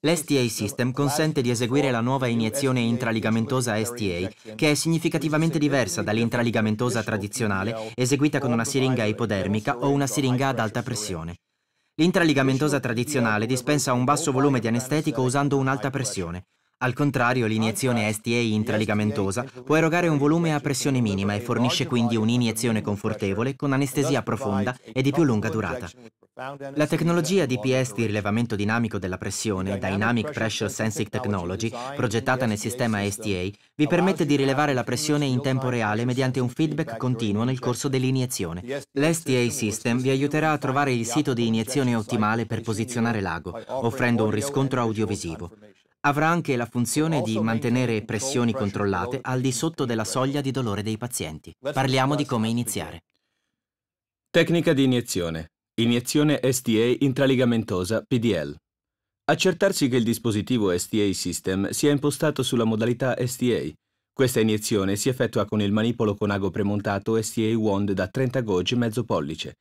L'STA System consente di eseguire la nuova iniezione intraligamentosa STA, che è significativamente diversa dall'intraligamentosa tradizionale, eseguita con una siringa ipodermica o una siringa ad alta pressione. L'intraligamentosa tradizionale dispensa un basso volume di anestetico usando un'alta pressione. Al contrario, l'iniezione STA intraligamentosa può erogare un volume a pressione minima e fornisce quindi un'iniezione confortevole con anestesia profonda e di più lunga durata. La tecnologia DPS di rilevamento dinamico della pressione, Dynamic Pressure Sensing Technology, progettata nel sistema STA, vi permette di rilevare la pressione in tempo reale mediante un feedback continuo nel corso dell'iniezione. L'STA System vi aiuterà a trovare il sito di iniezione ottimale per posizionare l'ago, offrendo un riscontro audiovisivo. Avrà anche la funzione di mantenere pressioni controllate al di sotto della soglia di dolore dei pazienti. Parliamo di come iniziare. Tecnica di iniezione. Iniezione STA intraligamentosa PDL. Accertarsi che il dispositivo STA System sia impostato sulla modalità STA. Questa iniezione si effettua con il manipolo con ago premontato STA Wand da 30 gauge mezzo pollice.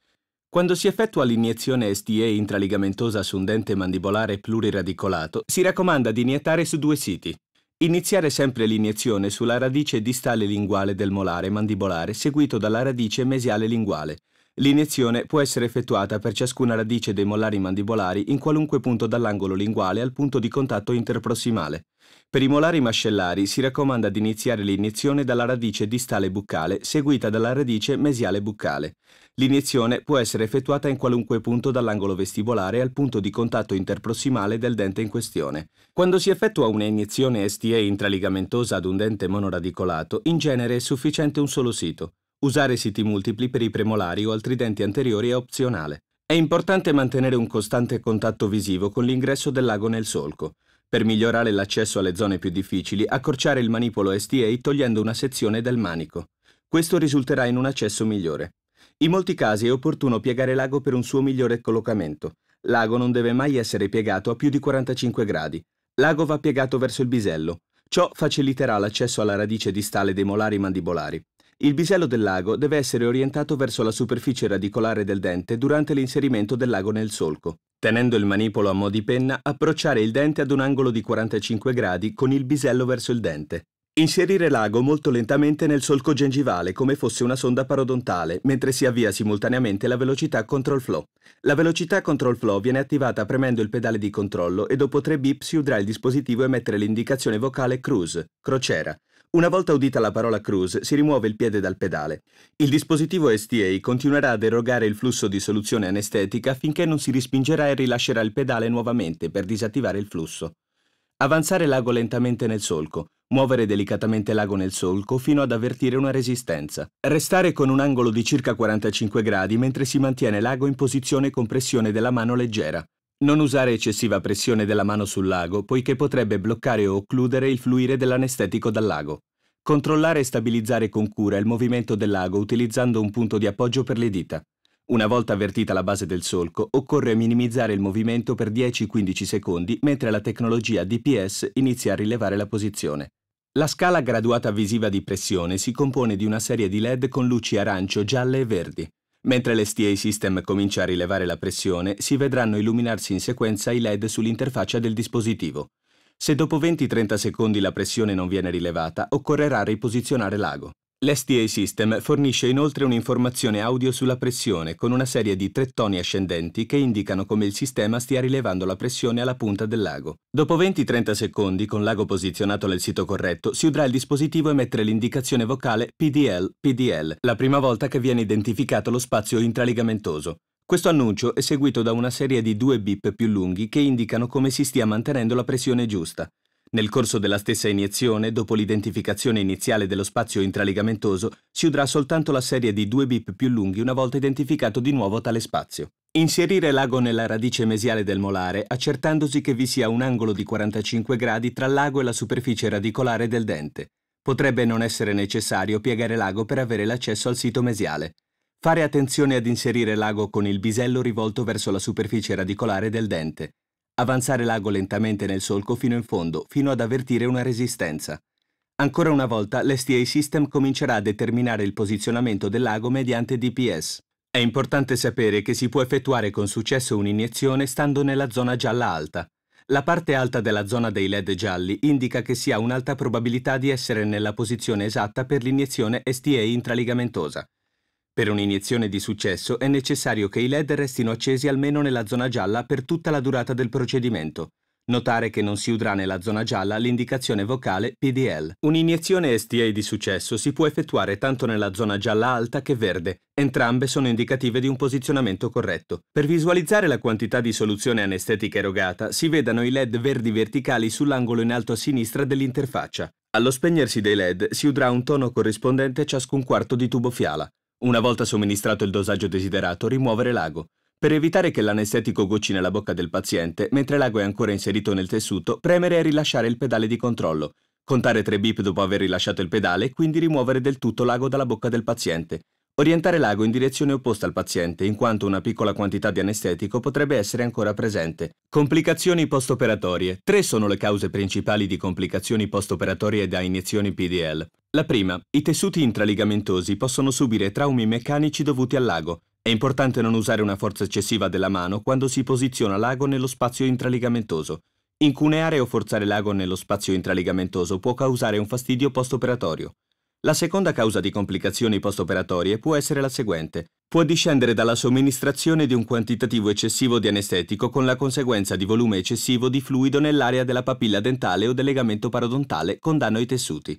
Quando si effettua l'iniezione STA intraligamentosa su un dente mandibolare pluriradicolato, si raccomanda di iniettare su due siti. Iniziare sempre l'iniezione sulla radice distale linguale del molare mandibolare seguito dalla radice mesiale linguale. L'iniezione può essere effettuata per ciascuna radice dei molari mandibolari in qualunque punto dall'angolo linguale al punto di contatto interprossimale. Per i molari mascellari si raccomanda di iniziare l'iniezione dalla radice distale buccale seguita dalla radice mesiale buccale. L'iniezione può essere effettuata in qualunque punto dall'angolo vestibolare al punto di contatto interprossimale del dente in questione. Quando si effettua una iniezione STA intraligamentosa ad un dente monoradicolato, in genere è sufficiente un solo sito. Usare siti multipli per i premolari o altri denti anteriori è opzionale. È importante mantenere un costante contatto visivo con l'ingresso del lago nel solco. Per migliorare l'accesso alle zone più difficili, accorciare il manipolo STA togliendo una sezione del manico. Questo risulterà in un accesso migliore. In molti casi è opportuno piegare l'ago per un suo migliore collocamento. L'ago non deve mai essere piegato a più di 45 gradi. L'ago va piegato verso il bisello. Ciò faciliterà l'accesso alla radice distale dei molari mandibolari. Il bisello del lago deve essere orientato verso la superficie radicolare del dente durante l'inserimento del lago nel solco. Tenendo il manipolo a mo' di penna, approcciare il dente ad un angolo di 45 gradi con il bisello verso il dente. Inserire l'ago molto lentamente nel solco gengivale come fosse una sonda parodontale, mentre si avvia simultaneamente la velocità control flow. La velocità control flow viene attivata premendo il pedale di controllo e dopo 3 bip si udrà il dispositivo emettere l'indicazione vocale cruise, crociera, una volta udita la parola cruise, si rimuove il piede dal pedale. Il dispositivo STA continuerà ad erogare il flusso di soluzione anestetica finché non si rispingerà e rilascerà il pedale nuovamente per disattivare il flusso. Avanzare l'ago lentamente nel solco, muovere delicatamente l'ago nel solco fino ad avvertire una resistenza. Restare con un angolo di circa 45 gradi mentre si mantiene l'ago in posizione con pressione della mano leggera. Non usare eccessiva pressione della mano sul lago poiché potrebbe bloccare o occludere il fluire dell'anestetico dal lago. Controllare e stabilizzare con cura il movimento del lago utilizzando un punto di appoggio per le dita. Una volta avvertita la base del solco, occorre minimizzare il movimento per 10-15 secondi mentre la tecnologia DPS inizia a rilevare la posizione. La scala graduata visiva di pressione si compone di una serie di LED con luci arancio, gialle e verdi. Mentre l'STA System comincia a rilevare la pressione, si vedranno illuminarsi in sequenza i LED sull'interfaccia del dispositivo. Se dopo 20-30 secondi la pressione non viene rilevata, occorrerà riposizionare l'ago. L'STA System fornisce inoltre un'informazione audio sulla pressione con una serie di tre toni ascendenti che indicano come il sistema stia rilevando la pressione alla punta del lago. Dopo 20-30 secondi, con l'ago posizionato nel sito corretto, si udrà il dispositivo emettere l'indicazione vocale PDL-PDL, la prima volta che viene identificato lo spazio intraligamentoso. Questo annuncio è seguito da una serie di due beep più lunghi che indicano come si stia mantenendo la pressione giusta. Nel corso della stessa iniezione, dopo l'identificazione iniziale dello spazio intraligamentoso, si udrà soltanto la serie di due bip più lunghi una volta identificato di nuovo tale spazio. Inserire l'ago nella radice mesiale del molare, accertandosi che vi sia un angolo di 45 gradi tra l'ago e la superficie radicolare del dente. Potrebbe non essere necessario piegare l'ago per avere l'accesso al sito mesiale. Fare attenzione ad inserire l'ago con il bisello rivolto verso la superficie radicolare del dente. Avanzare l'ago lentamente nel solco fino in fondo, fino ad avvertire una resistenza. Ancora una volta l'STA System comincerà a determinare il posizionamento dell'ago mediante DPS. È importante sapere che si può effettuare con successo un'iniezione stando nella zona gialla alta. La parte alta della zona dei LED gialli indica che si ha un'alta probabilità di essere nella posizione esatta per l'iniezione STA intraligamentosa. Per un'iniezione di successo è necessario che i LED restino accesi almeno nella zona gialla per tutta la durata del procedimento. Notare che non si udrà nella zona gialla l'indicazione vocale PDL. Un'iniezione STA di successo si può effettuare tanto nella zona gialla alta che verde. Entrambe sono indicative di un posizionamento corretto. Per visualizzare la quantità di soluzione anestetica erogata, si vedano i LED verdi verticali sull'angolo in alto a sinistra dell'interfaccia. Allo spegnersi dei LED si udrà un tono corrispondente a ciascun quarto di tubo fiala. Una volta somministrato il dosaggio desiderato, rimuovere l'ago. Per evitare che l'anestetico gocci nella bocca del paziente, mentre l'ago è ancora inserito nel tessuto, premere e rilasciare il pedale di controllo. Contare 3 bip dopo aver rilasciato il pedale quindi rimuovere del tutto l'ago dalla bocca del paziente. Orientare l'ago in direzione opposta al paziente, in quanto una piccola quantità di anestetico potrebbe essere ancora presente. Complicazioni postoperatorie. Tre sono le cause principali di complicazioni postoperatorie da iniezioni PDL. La prima, i tessuti intraligamentosi possono subire traumi meccanici dovuti all'ago. È importante non usare una forza eccessiva della mano quando si posiziona l'ago nello spazio intraligamentoso. Incuneare o forzare l'ago nello spazio intraligamentoso può causare un fastidio postoperatorio. La seconda causa di complicazioni postoperatorie può essere la seguente. Può discendere dalla somministrazione di un quantitativo eccessivo di anestetico con la conseguenza di volume eccessivo di fluido nell'area della papilla dentale o del legamento parodontale con danno ai tessuti.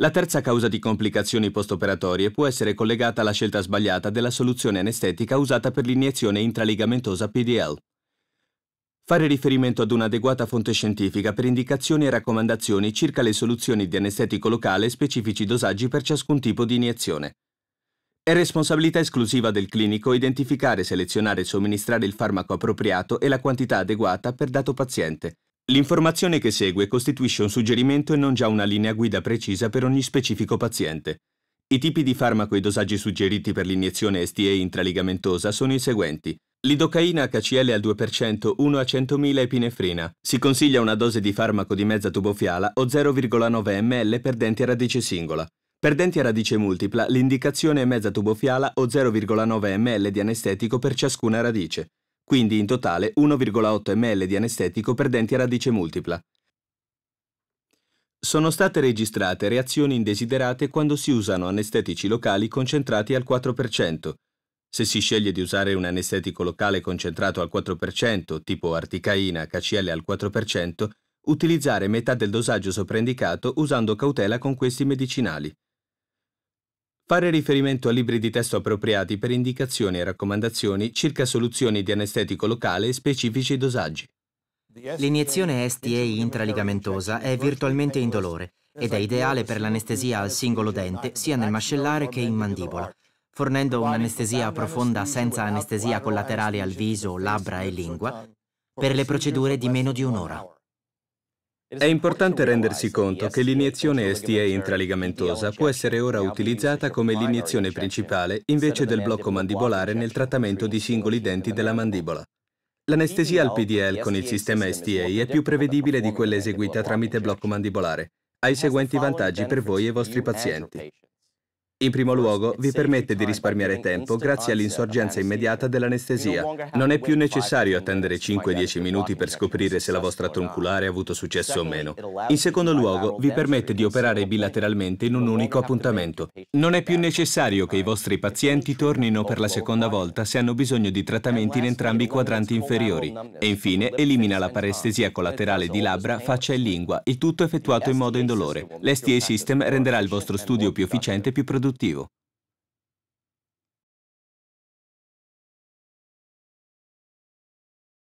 La terza causa di complicazioni postoperatorie può essere collegata alla scelta sbagliata della soluzione anestetica usata per l'iniezione intraligamentosa PDL. Fare riferimento ad un'adeguata fonte scientifica per indicazioni e raccomandazioni circa le soluzioni di anestetico locale e specifici dosaggi per ciascun tipo di iniezione. È responsabilità esclusiva del clinico identificare, selezionare e somministrare il farmaco appropriato e la quantità adeguata per dato paziente, L'informazione che segue costituisce un suggerimento e non già una linea guida precisa per ogni specifico paziente. I tipi di farmaco e i dosaggi suggeriti per l'iniezione STA intraligamentosa sono i seguenti. Lidocaina HCl al 2%, 1 a 100.000 epinefrina. Si consiglia una dose di farmaco di mezza tubofiala o 0,9 ml per denti a radice singola. Per denti a radice multipla l'indicazione è mezza tubofiala o 0,9 ml di anestetico per ciascuna radice quindi in totale 1,8 ml di anestetico per denti a radice multipla. Sono state registrate reazioni indesiderate quando si usano anestetici locali concentrati al 4%. Se si sceglie di usare un anestetico locale concentrato al 4%, tipo articaina, KCL al 4%, utilizzare metà del dosaggio sopraindicato usando cautela con questi medicinali. Fare riferimento a libri di testo appropriati per indicazioni e raccomandazioni circa soluzioni di anestetico locale e specifici dosaggi. L'iniezione STA intraligamentosa è virtualmente indolore ed è ideale per l'anestesia al singolo dente sia nel mascellare che in mandibola, fornendo un'anestesia profonda senza anestesia collaterale al viso, labbra e lingua per le procedure di meno di un'ora. È importante rendersi conto che l'iniezione STA intraligamentosa può essere ora utilizzata certo come l'iniezione principale invece del blocco mandibolare nel trattamento di singoli denti della mandibola. L'anestesia al PDL con il sistema STA è più prevedibile di quella eseguita tramite certo. blocco mandibolare. Ha i seguenti vantaggi per voi e i vostri pazienti. In primo luogo, vi permette di risparmiare tempo grazie all'insorgenza immediata dell'anestesia. Non è più necessario attendere 5-10 minuti per scoprire se la vostra tronculare ha avuto successo o meno. In secondo luogo, vi permette di operare bilateralmente in un unico appuntamento. Non è più necessario che i vostri pazienti tornino per la seconda volta se hanno bisogno di trattamenti in entrambi i quadranti inferiori. E infine, elimina la parestesia collaterale di labbra, faccia e lingua, il tutto effettuato in modo indolore. L'STA System renderà il vostro studio più efficiente e più produttivo. constructivo